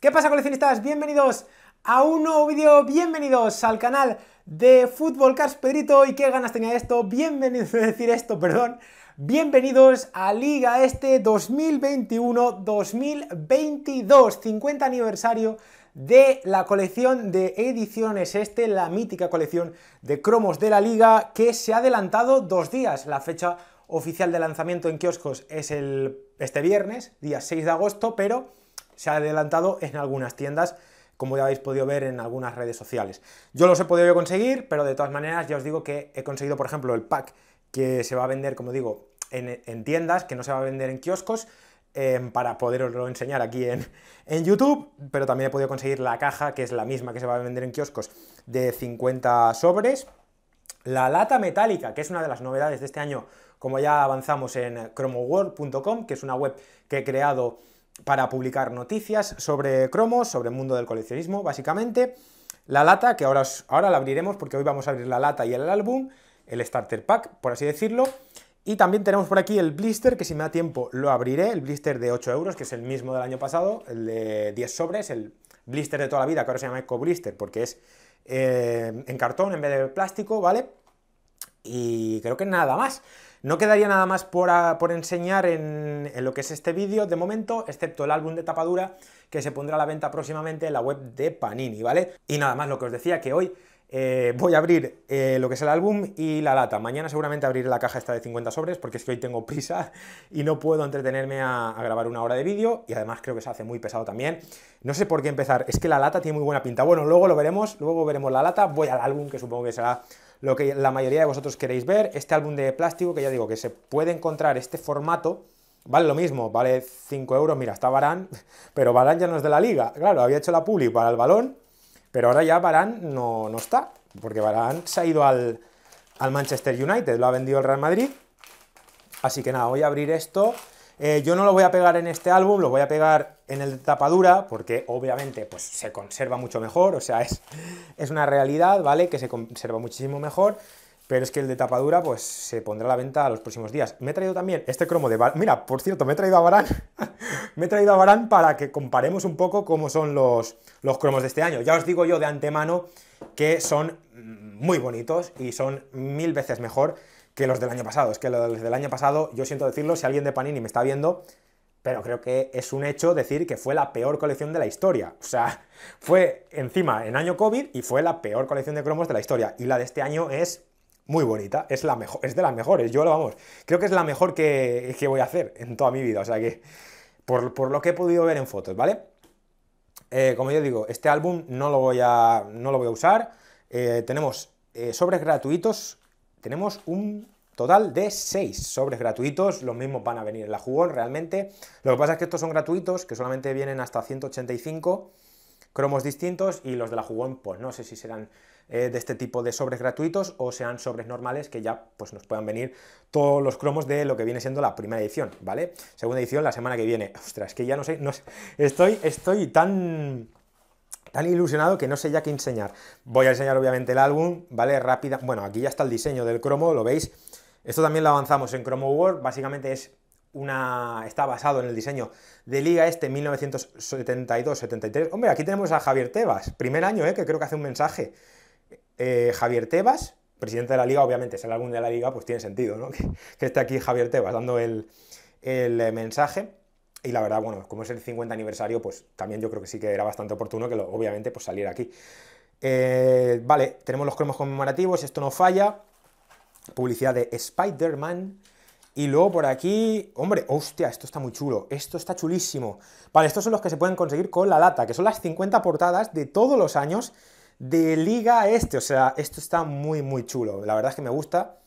¿Qué pasa coleccionistas? Bienvenidos a un nuevo vídeo, bienvenidos al canal de Fútbol Cars Pedrito y qué ganas tenía esto, bienvenidos a decir esto, perdón, bienvenidos a Liga Este 2021-2022, 50 aniversario de la colección de ediciones este, la mítica colección de cromos de la Liga que se ha adelantado dos días, la fecha oficial de lanzamiento en kioscos es el, este viernes, día 6 de agosto, pero se ha adelantado en algunas tiendas, como ya habéis podido ver en algunas redes sociales. Yo los he podido conseguir, pero de todas maneras ya os digo que he conseguido, por ejemplo, el pack que se va a vender, como digo, en, tiendas, que no se va a vender en kioscos, em, para poderoslo enseñar aquí en, en, YouTube, pero también he podido conseguir la caja, que es la misma que se va a vender en kioscos, de 50 sobres. La lata metálica, que es una de las novedades de este año, como ya avanzamos en cromoworld.com, que es una web que he creado para publicar noticias sobre cromos, sobre el mundo del coleccionismo, básicamente. La lata, que ahora, ahora la abriremos porque hoy vamos a abrir la lata y el álbum, el starter pack, por así decirlo. Y también tenemos por aquí el blister, que si me da tiempo lo abriré, el blister de 8 euros, que es el mismo del año pasado, el de 10 sobres, el blister de toda la vida, que ahora se llama Eco Blister, porque es eh, en cartón en vez de plástico, ¿vale? Y creo que nada más. No quedaría nada más por, enseñar en, lo que es este vídeo de momento, excepto el álbum de tapadura que se pondrá a la venta próximamente en la web de Panini, ¿vale? Y nada más lo que os decía que hoy eh, voy a abrir eh, lo que es el álbum y la lata. Mañana seguramente abriré la caja esta de 50 sobres porque es que hoy tengo prisa y no puedo entretenerme a, a grabar una hora de vídeo y además creo que se hace muy pesado también. No sé por qué empezar, es que la lata tiene muy buena pinta. Bueno, luego lo veremos, luego veremos la lata. Voy al álbum que supongo que será lo que la mayoría de vosotros queréis ver, este álbum de plástico que ya digo que se puede encontrar este formato, vale lo mismo, vale 5 euros, mira, está Barán, pero Barán ya no es de la liga, claro, había hecho la puli para el balón, pero ahora ya Barán no, no está, porque Barán se ha ido al, al Manchester United, lo ha vendido el Real Madrid, así que nada, voy a abrir esto eh, yo no lo voy a pegar en este álbum, lo voy a pegar en el de tapadura, porque obviamente pues, se conserva mucho mejor, o sea, es, una realidad, ¿vale? Que se conserva muchísimo mejor, pero es que el de tapadura pues, se pondrá a la venta a los próximos días. Me he traído también este cromo de Barán. Mira, por cierto, me he traído a Barán. me he traído a Barán para que comparemos un poco cómo son los, los cromos de este año. Ya os digo yo de antemano que son mm, muy bonitos y son mil veces mejor que los del año pasado. Es que los del año pasado, yo siento decirlo, si alguien de Panini me está viendo, pero creo que es un hecho decir que fue la peor colección de la historia. O sea, fue encima en año COVID y fue la peor colección de cromos de la historia. Y la de este año es muy bonita, es, la mejor, es de las mejores. Yo lo vamos, creo que es la mejor que, voy a hacer en toda mi vida. O sea que, por, lo que he podido ver en fotos, ¿vale? Eh, como yo digo, este álbum no lo voy a, no lo voy a usar. Eh, tenemos eh, sobres gratuitos tenemos un total de 6 sobres gratuitos, los mismos van a venir en la jugón realmente. Lo que pasa es que estos son gratuitos, que solamente vienen hasta 185 cromos distintos y los de la jugón, pues no sé si serán eh, de este tipo de sobres gratuitos o sean sobres normales que ya pues nos puedan venir todos los cromos de lo que viene siendo la primera edición, ¿vale? Segunda edición la semana que viene. Ostras, que ya no sé, no sé, estoy, estoy tan tan ilusionado que no sé ya qué enseñar. Voy a enseñar obviamente el álbum, ¿vale? Rápida. Bueno, aquí ya está el diseño del cromo, lo veis. Esto también lo avanzamos en Chromo World, básicamente es una está basado en el diseño de Liga Este 1972-73. Hombre, aquí tenemos a Javier Tebas, primer año, ¿eh? que creo que hace un mensaje. Eh, Javier Tebas, presidente de la Liga, obviamente es el álbum de la Liga, pues tiene sentido, ¿no? Que, que esté aquí Javier Tebas dando el, el eh, mensaje. Y la verdad, bueno, como es el 50 aniversario, pues también yo creo que sí que era bastante oportuno que obviamente pues saliera aquí. Eh, vale, tenemos los cromos conmemorativos, esto no falla. Publicidad de Spider-Man. Y luego por aquí, hombre, hostia, esto está muy chulo, esto está chulísimo. Vale, estos son los que se pueden conseguir con la data, que son las 50 portadas de todos los años de Liga Este. O sea, esto está muy, muy chulo. La verdad es que me gusta.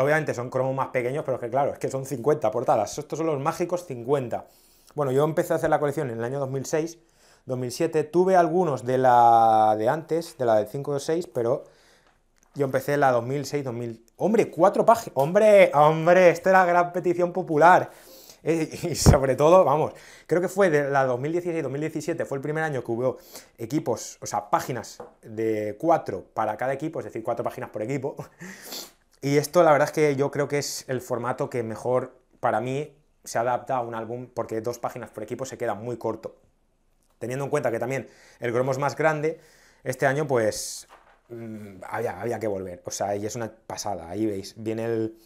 Obviamente son cromos más pequeños, pero que claro, es que son 50 portadas. Estos son los mágicos 50. Bueno, yo empecé a hacer la colección en el año 2006, 2007. Tuve algunos de la de antes, de la del 5 o 6, pero yo empecé la 2006, 2000. Hombre, cuatro páginas. Hombre, hombre, esta era gran petición popular. Eh, y sobre todo, vamos, creo que fue de la 2016-2017, fue el primer año que hubo equipos, o sea, páginas de cuatro para cada equipo, es decir, cuatro páginas por equipo. Y esto la verdad es que yo creo que es el formato que mejor para mí se adapta a un álbum porque dos páginas por equipo se queda muy corto. Teniendo en cuenta que también el gromo es más grande, este año pues mm, había, que volver. O sea, y es una pasada. Ahí veis, viene el,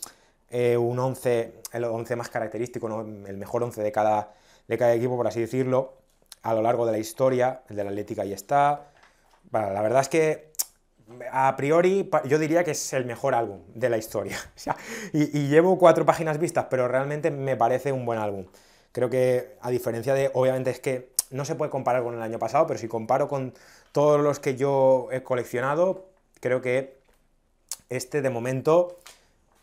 eh, un 11, el 11 más característico, el mejor 11 de cada, de cada equipo, por así decirlo, a lo largo de la historia. El de la Atlética ahí está. la verdad es que a priori yo diría que es el mejor álbum de la historia. y, llevo cuatro páginas vistas, pero realmente me parece un buen álbum. Creo que a diferencia de, obviamente es que no se puede comparar con el año pasado, pero si comparo con todos los que yo he coleccionado, creo que este de momento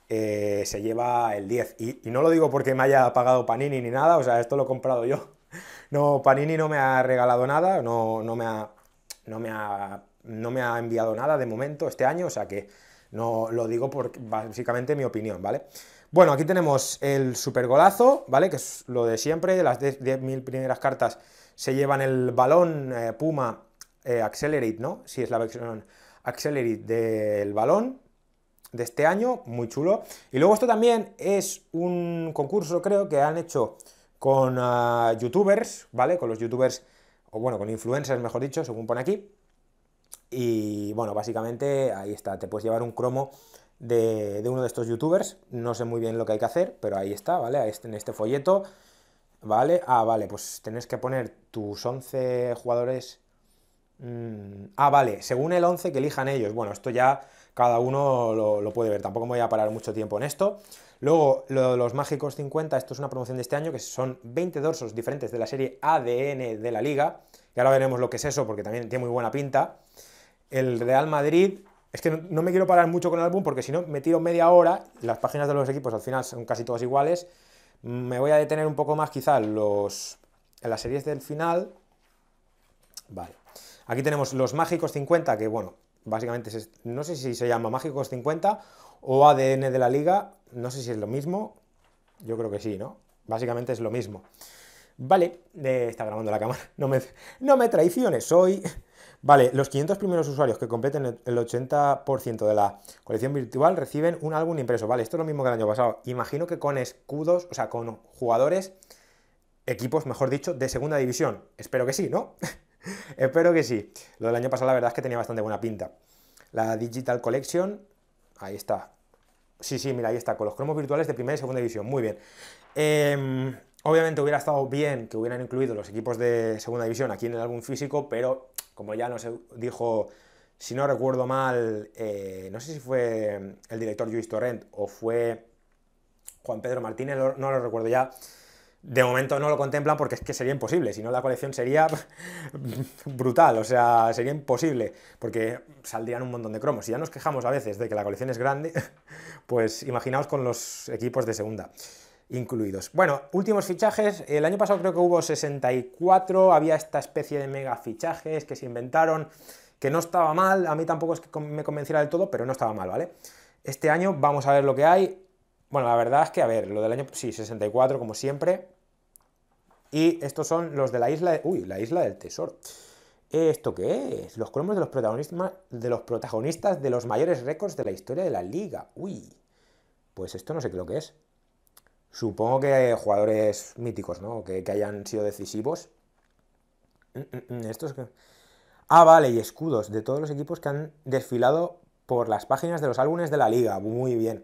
eh, se lleva el 10. Y, no lo digo porque me haya pagado Panini ni nada, o sea, esto lo he comprado yo. No, Panini no me ha regalado nada, no, no me ha, no me ha no me ha enviado nada de momento este año, o sea que no lo digo por básicamente mi opinión, ¿vale? Bueno, aquí tenemos el super golazo, ¿vale? Que es lo de siempre, las 10.000 primeras cartas se llevan el balón eh, Puma eh, Accelerate, ¿no? Si es la versión Accelerate del balón de este año, muy chulo. Y luego esto también es un concurso, creo, que han hecho con ah, youtubers, ¿vale? Con los youtubers, o bueno, con influencers, mejor dicho, según pone aquí. Y bueno, básicamente ahí está, te puedes llevar un cromo de, uno de estos youtubers, no sé muy bien lo que hay que hacer, pero ahí está, ¿vale? en este folleto, ¿vale? Ah, vale, pues tenés que poner tus 11 jugadores... Mm, ah, vale, según el 11 que elijan ellos. Bueno, esto ya cada uno lo, lo puede ver, tampoco me voy a parar mucho tiempo en esto. Luego, lo los Mágicos 50, esto es una promoción de este año, que son 20 dorsos diferentes de la serie ADN de la liga, y ahora veremos lo que es eso, porque también tiene muy buena pinta el Real Madrid. Es que no, me quiero parar mucho con el álbum porque si no me tiro media hora, las páginas de los equipos al final son casi todas iguales. Mm, me voy a detener un poco más quizá los, en las series del final. Vale. Aquí tenemos los Mágicos 50, que bueno, básicamente es, no sé si se llama Mágicos 50 o ADN de la liga, no sé si es lo mismo, yo creo que sí, ¿no? Básicamente es lo mismo. Vale, eh, está grabando la cámara, no me, no me traiciones soy... Vale, los 500 primeros usuarios que completen el 80% de la colección virtual reciben un álbum impreso. Vale, esto es lo mismo que el año pasado. Imagino que con escudos, o sea, con jugadores, equipos, mejor dicho, de segunda división. Espero que sí, ¿no? Espero que sí. Lo del año pasado la verdad es que tenía bastante buena pinta. La Digital Collection, ahí está. Sí, sí, mira, ahí está, con los cromos virtuales de primera y segunda división. Muy bien. Eh... Obviamente hubiera estado bien que hubieran incluido los equipos de segunda división aquí en el álbum físico, pero como ya nos dijo, si no recuerdo mal, eh, no sé si fue el director Luis Torrent o fue Juan Pedro Martínez, no lo recuerdo ya. De momento no lo contemplan porque es que sería imposible, si no la colección sería brutal, o sea, sería imposible, porque saldrían un montón de cromos. Si ya nos quejamos a veces de que la colección es grande, pues imaginaos con los equipos de segunda incluidos. Bueno, últimos fichajes. El año pasado creo que hubo 64, había esta especie de mega fichajes que se inventaron, que no estaba mal, a mí tampoco es que me convenciera del todo, pero no estaba mal, ¿vale? Este año vamos a ver lo que hay. Bueno, la verdad es que, a ver, lo del año, sí, 64 como siempre. Y estos son los de la isla, de, uy, la isla del tesoro. ¿Esto qué es? Los cromos de los, protagonistas, de los protagonistas de los mayores récords de la historia de la liga. Uy, pues esto no sé qué lo que es. Supongo que jugadores míticos, ¿no? Que, hayan sido decisivos. Mm, mm, mm, Estos Ah, vale, y escudos de todos los equipos que han desfilado por las páginas de los álbumes de la liga. Muy bien.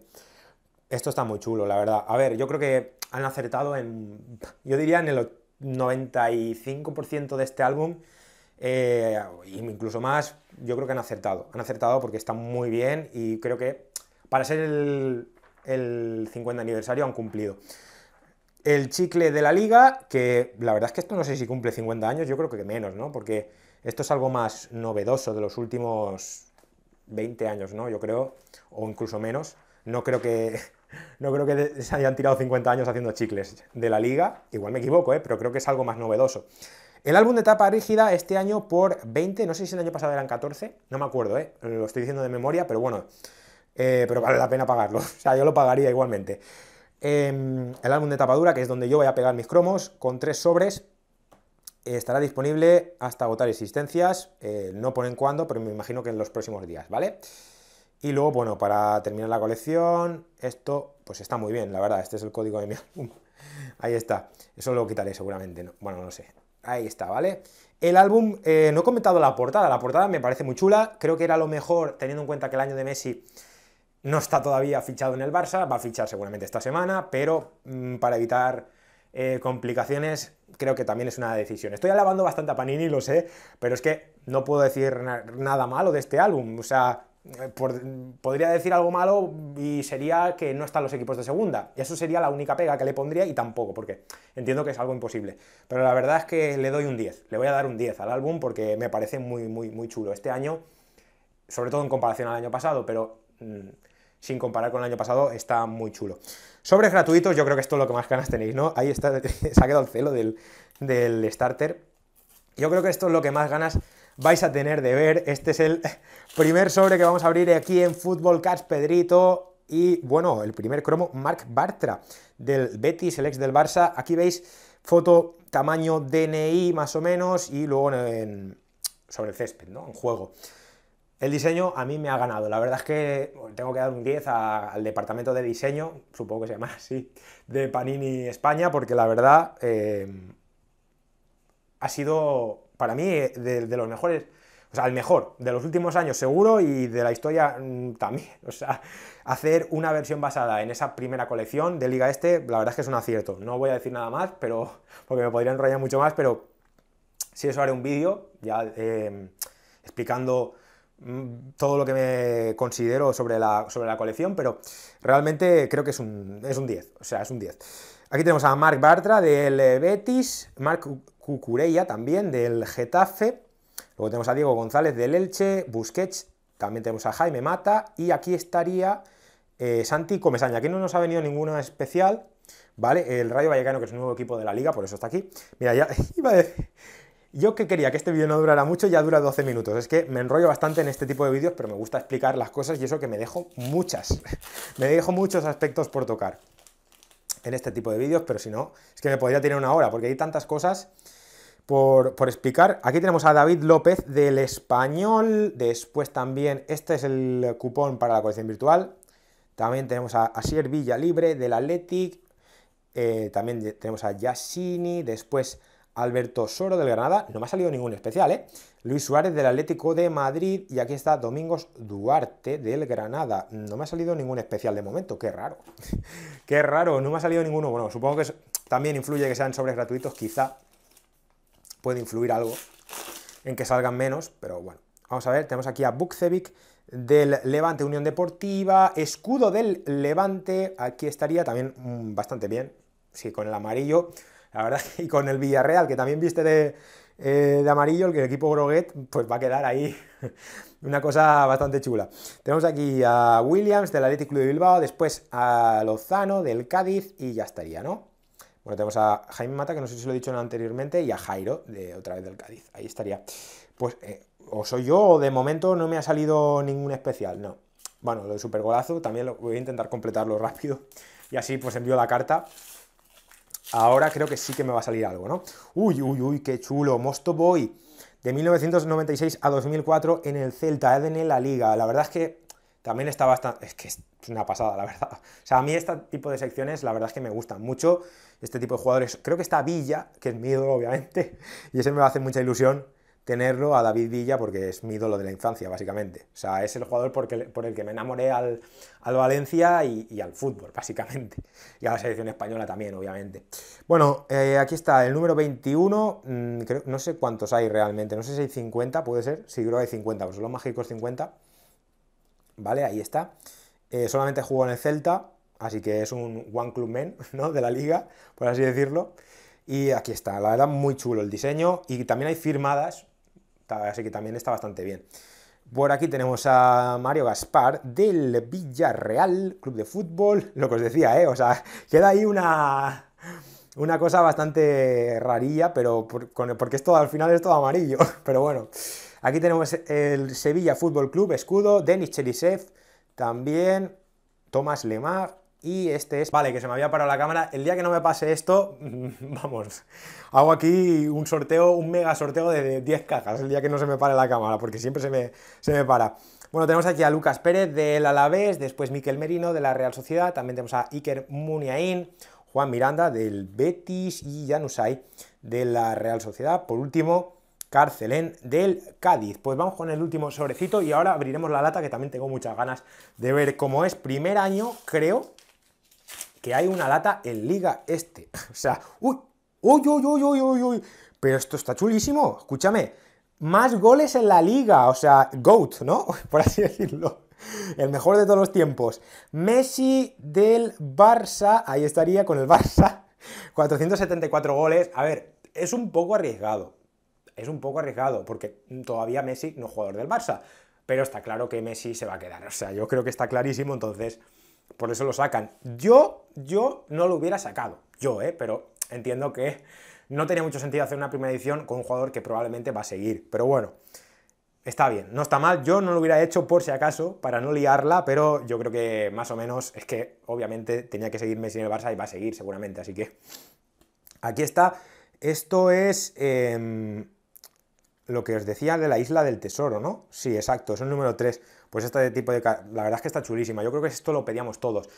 Esto está muy chulo, la verdad. A ver, yo creo que han acertado en... Yo diría en el 95% de este álbum. Eh, e incluso más, yo creo que han acertado. Han acertado porque está muy bien y creo que para ser el, el 50 aniversario han cumplido. El chicle de la liga, que la verdad es que esto no sé si cumple 50 años, yo creo que menos, ¿no? Porque esto es algo más novedoso de los últimos 20 años, ¿no? Yo creo, o incluso menos. No creo que, no creo que se hayan tirado 50 años haciendo chicles de la liga. Igual me equivoco, ¿eh? pero creo que es algo más novedoso. El álbum de tapa rígida este año por 20, no sé si el año pasado eran 14, no me acuerdo, ¿eh? lo estoy diciendo de memoria, pero bueno, eh, pero vale la pena pagarlo. O sea, yo lo pagaría igualmente. Em, el álbum de tapadura, que es donde yo voy a pegar mis cromos, con tres sobres, estará disponible hasta agotar existencias. Eh, no por en cuándo, pero me imagino que en los próximos días, ¿vale? Y luego, bueno, para terminar la colección, esto pues está muy bien, la verdad. Este es el código de mi álbum. Ahí está. Eso lo quitaré seguramente. No, bueno, no sé. Ahí está, ¿vale? El álbum, eh, no he comentado la portada. La portada me parece muy chula. Creo que era lo mejor, teniendo en cuenta que el año de Messi no está todavía fichado en el Barça, va a fichar seguramente esta semana, pero mm, para evitar eh, complicaciones creo que también es una decisión. Estoy alabando bastante a Panini, lo sé, pero es que no puedo decir nada malo de este álbum. O sea, eh, podría decir algo malo y sería que no están los equipos de segunda. y Eso sería la única pega que le pondría y tampoco, porque entiendo que es algo imposible. Pero la verdad es que le doy un 10, le voy a dar un 10 al álbum porque me parece muy, muy, muy chulo. Este año, sobre todo en comparación al año pasado, pero Mm, sin comparar con el año pasado, está muy chulo. Sobres gratuitos, yo creo que esto es lo que más ganas tenéis, ¿no? Ahí está, se ha quedado el celo del, starter. Yo creo que esto es lo que más ganas vais a tener de ver. Este es el primer sobre que vamos a abrir aquí en Football Cats Pedrito. Y bueno, el primer cromo, Mark Bartra, del Betis, el ex del Barça. Aquí veis foto, tamaño DNI más o menos, y luego sobre el césped, ¿no? En juego. El diseño a mí me ha ganado. La verdad es que tengo que dar un 10 al departamento de diseño, supongo que se llama así, de Panini España, porque la verdad eh, ha sido para mí eh, de, los mejores, o sea, el mejor de los últimos años seguro y de la historia mm, también. O sea, hacer una versión basada en esa primera colección de Liga Este, la verdad es que es un acierto. No voy a decir nada más, pero porque me podría enrollar mucho más, pero si eso haré un vídeo ya eh, explicando Mm, todo lo que me considero sobre la, sobre la colección, pero realmente creo que es un, es un 10, o sea, es un 10. Aquí tenemos a Marc Bartra del eh, Betis, Marc Cucurella también del Getafe, luego tenemos a Diego González del Elche, Busquets, también tenemos a Jaime Mata y aquí estaría eh, Santi Comesaña. Aquí no nos ha venido ninguna especial, ¿vale? El Rayo Vallecano, que es un nuevo equipo de la liga, por eso está aquí. Mira, ya iba a yo que quería que este vídeo no durara mucho, ya dura 12 minutos. Es que me enrollo bastante en este tipo de vídeos, pero me gusta explicar las cosas y eso que me dejo muchas. me dejo muchos aspectos por tocar en este tipo de vídeos, pero si no, es que me podría tener una hora, porque hay tantas cosas por, explicar. Aquí tenemos a David López del Español, después también, este es el cupón para la colección virtual, también tenemos a Asier Villa Libre del Athletic, eh, también tenemos a Yassini, después Alberto Soro del Granada, no me ha salido ningún especial, ¿eh? Luis Suárez del Atlético de Madrid y aquí está Domingos Duarte del Granada. No me ha salido ningún especial de momento, qué raro. qué raro, no me ha salido ninguno. Bueno, supongo que también influye que sean sobres gratuitos, quizá puede influir algo en que salgan menos, pero bueno. Vamos a ver, tenemos aquí a Bukcevic del Levante Unión Deportiva, escudo del Levante, aquí estaría también mm, bastante bien, sí, con el amarillo la verdad y con el Villarreal, que también viste de, eh, amarillo, el, que el equipo Groguet, pues va a quedar ahí una cosa bastante chula. Tenemos aquí a Williams del Athletic Club de Bilbao, después a Lozano del Cádiz y ya estaría, ¿no? Bueno, tenemos a Jaime Mata, que no sé si lo he dicho anteriormente, y a Jairo, de otra vez del Cádiz. Ahí estaría. Pues eh, o soy yo, o de momento no me ha salido ningún especial, no. Bueno, lo de supergolazo también lo voy a intentar completarlo rápido. Y así pues envío la carta ahora creo que sí que me va a salir algo, ¿no? Uy, uy, uy, qué chulo, Mosto Boy, de 1996 a 2004 en el Celta, en la Liga. La verdad es que también está bastante... Es que es una pasada, la verdad. O sea, a mí este tipo de secciones, la verdad es que me gustan mucho. Este tipo de jugadores, creo que está Villa, que es miedo, obviamente, y ese me va a hacer mucha ilusión tenerlo a David Villa porque es mi ídolo de la infancia, básicamente. O sea, es el jugador por, el que me enamoré al, al Valencia y, al fútbol, básicamente. Y a la selección española también, obviamente. Bueno, eh, aquí está el número 21. Mm, no sé cuántos hay realmente. No sé si hay 50, puede ser. Sí, creo que hay 50. Pues son los mágicos 50. Vale, ahí está. Eh, solamente jugó en el Celta, así que es un one club men, ¿no? De la liga, por así decirlo. Y aquí está, la verdad muy chulo el diseño y también hay firmadas así que también está bastante bien. Por aquí tenemos a Mario Gaspar del Villarreal Club de Fútbol, lo que os decía, ¿eh? O sea, queda ahí una, una cosa bastante rarilla, pero porque es al final es todo amarillo, pero bueno. Aquí tenemos el Sevilla Fútbol Club, escudo, Denis Cherisev, también Tomás Lemar, y este es, vale, que se me había parado la cámara. El día que no me pase esto, vamos, hago aquí un sorteo, un mega sorteo de 10 cajas, el día que no se me pare la cámara, porque siempre se me, se me para. Bueno, tenemos aquí a Lucas Pérez del Alavés, después Miquel Merino de la Real Sociedad, también tenemos a Iker Muniain, Juan Miranda del Betis y Janusay de la Real Sociedad. Por último, Carcelén del Cádiz. Pues vamos con el último sobrecito y ahora abriremos la lata que también tengo muchas ganas de ver cómo es. Primer año, creo, que hay una lata en Liga Este. O sea, uy, uy, uy, uy, uy, uy, Pero esto está chulísimo, escúchame. Más goles en la liga, o sea, GOAT, ¿no? Por así decirlo. El mejor de todos los tiempos. Messi del Barça, ahí estaría con el Barça. 474 goles. A ver, es un poco arriesgado. Es un poco arriesgado, porque todavía Messi no es jugador del Barça. Pero está claro que Messi se va a quedar. O sea, yo creo que está clarísimo. Entonces, por eso lo sacan. Yo, yo no lo hubiera sacado. Yo, ¿eh? Pero entiendo que no tenía mucho sentido hacer una primera edición con un jugador que probablemente va a seguir. Pero bueno, está bien, no está mal. Yo no lo hubiera hecho por si acaso, para no liarla, pero yo creo que más o menos es que obviamente tenía que seguir Messi en el Barça y va a seguir seguramente. Así que aquí está. Esto es... Em, lo que os decía de la isla del tesoro, ¿no? Sí, exacto, es el número 3. Pues este tipo de... La verdad es que está chulísima. Yo creo que esto lo pedíamos todos.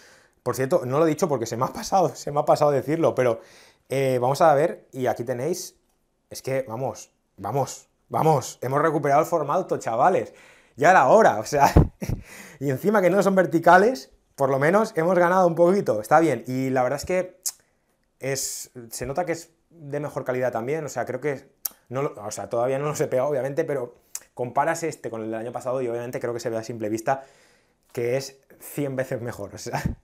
Por cierto, no lo he dicho porque se me ha pasado, se me ha pasado decirlo, pero eh, vamos a ver, y aquí tenéis... Es que, vamos, vamos, vamos, hemos recuperado el formato, chavales. Ya era hora, o sea... y encima que no son verticales, por lo menos hemos ganado un poquito, está bien. Y la verdad es que es, se nota que es de mejor calidad también, o sea, creo que o sea, todavía no lo he pegado, obviamente, pero comparas este con el del año pasado y obviamente creo que se ve a simple vista que es 100 veces mejor.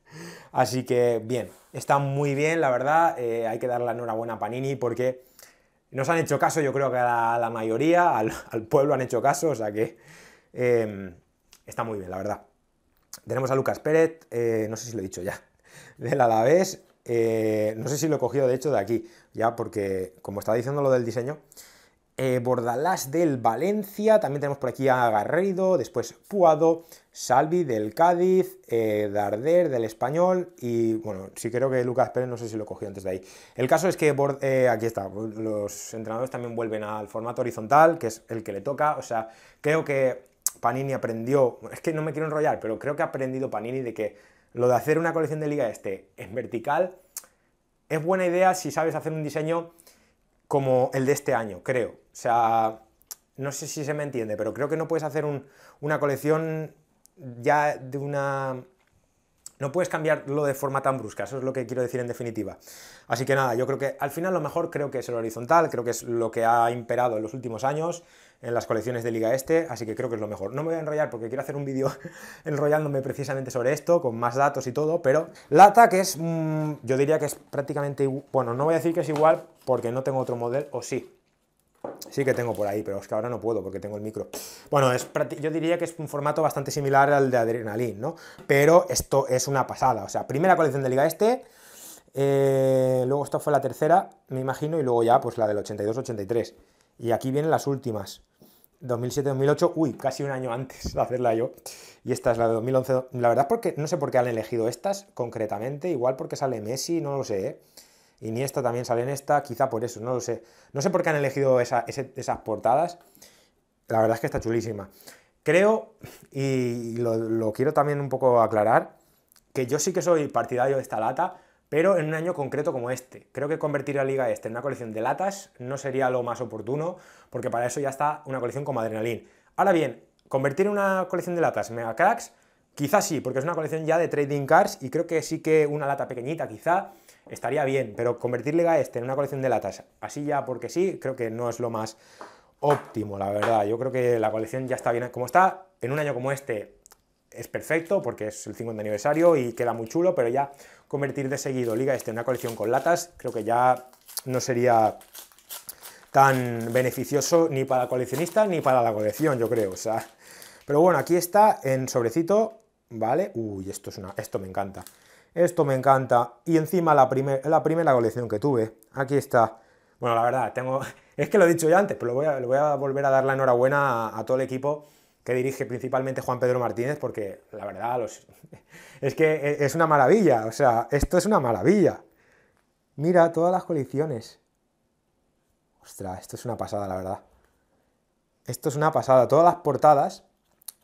Así que bien, está muy bien, la verdad. Eh, hay que darle la enhorabuena a Panini porque nos han hecho caso, yo creo que a la, mayoría, al, pueblo han hecho caso, o sea que em, está muy bien, la verdad. Tenemos a Lucas Pérez, eh, no sé si lo he dicho ya, del Alavés. Eh, no sé si lo he cogido, de hecho, de aquí, ya, porque como estaba diciendo lo del diseño, eh, Bordalás del Valencia, también tenemos por aquí a Garrido, después Puado, Salvi del Cádiz, eh, Darder del Español y bueno, sí creo que Lucas Pérez, no sé si lo cogió antes de ahí. El caso es que eh, aquí está, los entrenadores también vuelven al formato horizontal, que es el que le toca, o sea, creo que Panini aprendió, es que no me quiero enrollar, pero creo que ha aprendido Panini de que lo de hacer una colección de liga este en vertical es buena idea si sabes hacer un diseño como el de este año, creo. O sea, no sé si se me entiende, pero creo que no puedes hacer una colección ya de una... No puedes cambiarlo de forma tan brusca, eso es lo que quiero decir en definitiva. Así que nada, yo creo que al final lo mejor creo que es el horizontal, creo que es lo que ha imperado en los últimos años en las colecciones de Liga Este, así que creo que es lo mejor. No me voy a enrollar porque quiero hacer un vídeo enrollándome precisamente sobre esto, con más datos y todo, pero la TAC es, mm, yo diría que es prácticamente, bueno, no voy a decir que es igual porque no tengo otro modelo, o sí, Sí que tengo por ahí, pero es que ahora no puedo porque tengo el micro. Bueno, es, yo diría que es un formato bastante similar al de Adrenalin, ¿no? Pero esto es una pasada. O sea, primera colección de Liga Este, eh, luego esta fue la tercera, me imagino, y luego ya pues la del 82-83. Y aquí vienen las últimas. 2007-2008, uy, casi un año antes de hacerla yo. Y esta es la de 2011. La verdad, porque no sé por qué han elegido estas concretamente, igual porque sale Messi, no lo sé. ¿eh? esta también sale en esta, quizá por eso, no lo sé. No sé por qué han elegido esas portadas. La verdad es que está chulísima. Creo, y lo quiero también un poco aclarar, que yo sí que soy partidario de esta lata, pero en un año concreto como este, creo que convertir la Liga Este en una colección de latas no sería lo más oportuno, porque para eso ya está una colección como Adrenalin. Ahora bien, convertir una colección de latas Mega Cracks, quizás sí, porque es una colección ya de trading cards y creo que sí que una lata pequeñita quizá estaría bien, pero convertir Liga Este en una colección de latas así ya porque sí, creo que no es lo más óptimo, la verdad. Yo creo que la colección ya está bien como está. En un año como este es perfecto porque es el 50 aniversario y queda muy chulo, pero ya convertir de seguido Liga este en una colección con latas creo que ya no sería tan beneficioso ni para el coleccionista ni para la colección, yo creo, o sea... Pero bueno, aquí está en sobrecito, ¿vale? Uy, esto, es una, esto me encanta. Esto me encanta. Y encima la, la primera colección que tuve. Aquí está. Bueno, la verdad, tengo... Es que lo he dicho ya antes, pero lo voy a, volver a dar la enhorabuena a todo el equipo que dirige principalmente Juan Pedro Martínez, porque la verdad los... es que e, es una maravilla, o sea, esto es una maravilla. Mira todas las colecciones. Ostras, esto es una pasada, la verdad. Esto es una pasada. Todas las portadas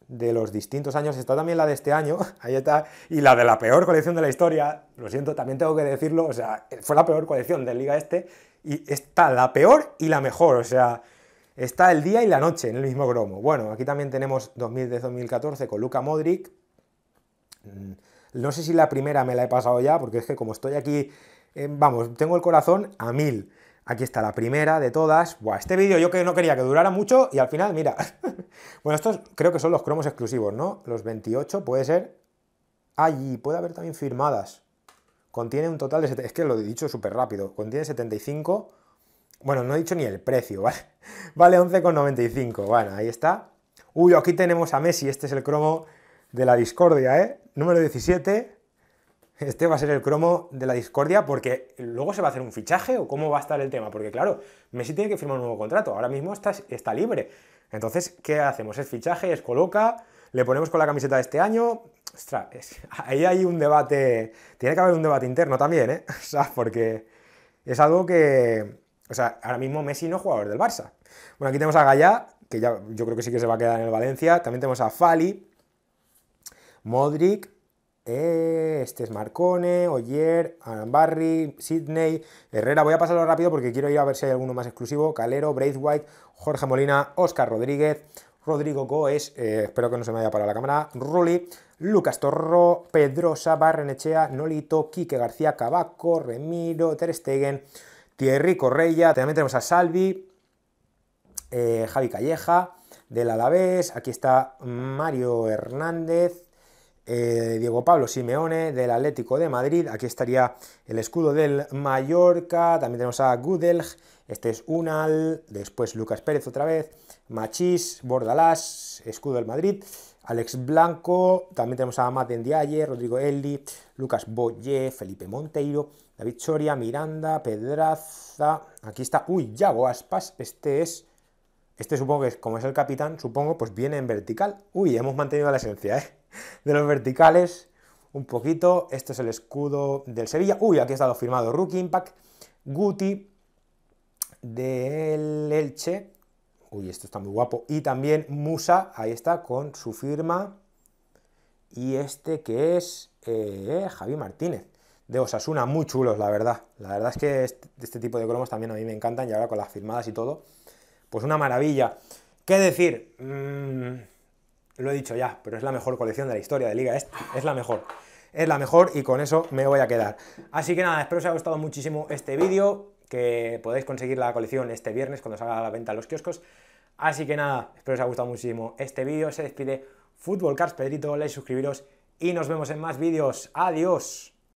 de los distintos años, está también la de este año, ahí está, y la de la peor colección de la historia, lo siento, también tengo que decirlo, o sea, fue la peor colección de Liga Este, y está la peor y la mejor, o sea, Está el día y la noche en el mismo cromo. Bueno, aquí también tenemos 2010-2014 con Luca Modric. Mm, no sé si la primera me la he pasado ya, porque es que como estoy aquí, eh, vamos, tengo el corazón a mil. Aquí está la primera de todas. Buah, este vídeo yo que no quería que durara mucho y al final, mira. bueno, estos creo que son los cromos exclusivos, ¿no? Los 28 puede ser. Allí puede haber también firmadas. Contiene un total de... Es que lo he dicho súper rápido. Contiene 75 bueno, no he dicho ni el precio, ¿vale? Vale 11,95. Bueno, ahí está. Uy, aquí tenemos a Messi. Este es el cromo de la discordia, ¿eh? Número 17. Este va a ser el cromo de la discordia porque luego se va a hacer un fichaje o cómo va a estar el tema. Porque claro, Messi tiene que firmar un nuevo contrato. Ahora mismo está, está libre. Entonces, ¿qué hacemos? ¿Es fichaje? ¿Es coloca? ¿Le ponemos con la camiseta de este año? Ostras, ahí hay un debate. Tiene que haber un debate interno también, ¿eh? O sea, porque es algo que, o sea, ahora mismo Messi no es jugador del Barça. Bueno, aquí tenemos a Gaya, que ya yo creo que sí que se va a quedar en el Valencia. También tenemos a Fali, Modric, eh, este es Marcone, Oyer, Barry, Sidney, Herrera. Voy a pasarlo rápido porque quiero ir a ver si hay alguno más exclusivo. Calero, Braithwaite, Jorge Molina, Oscar Rodríguez, Rodrigo Goes, eh, espero que no se me haya parado la cámara, Rulli, Lucas Torro, Pedrosa, Barrenechea, Nolito, Quique García, Cabaco, Remiro, Ter Stegen, Thierry Correia, también tenemos a Salvi, eh, Javi Calleja del Alavés, aquí está Mario Hernández, eh, Diego Pablo Simeone del Atlético de Madrid, aquí estaría el escudo del Mallorca, también tenemos a Gudelj, este es Unal, después Lucas Pérez otra vez, Machís, Bordalás, escudo del Madrid, Alex Blanco, también tenemos a Maten Diaye, Rodrigo eldi Lucas Boye, Felipe Monteiro, Victoria, Miranda, Pedraza. Aquí está. Uy, Yago Aspas. Este es. Este supongo que es, como es el capitán, supongo, pues viene en vertical. Uy, hemos mantenido la esencia, ¿eh? De los verticales. Un poquito. Este es el escudo del Sevilla. Uy, aquí está lo firmado. Rookie Impact. Guti. Del Elche. Uy, esto está muy guapo. Y también Musa. Ahí está, con su firma. Y este que es eh, Javi Martínez de Osasuna, muy chulos, la verdad. La verdad es que este, este, tipo de cromos también a mí me encantan y ahora con las firmadas y todo, pues una maravilla. ¿Qué decir? Mm, lo he dicho ya, pero es la mejor colección de la historia de Liga, es, la mejor. Es la mejor y con eso me voy a quedar. Así que nada, espero os haya gustado muchísimo este vídeo, que podéis conseguir la colección este viernes cuando salga a la venta en los kioscos. Así que nada, espero os haya gustado muchísimo este vídeo. Se despide Fútbol Cars Pedrito, like, suscribiros y nos vemos en más vídeos. ¡Adiós!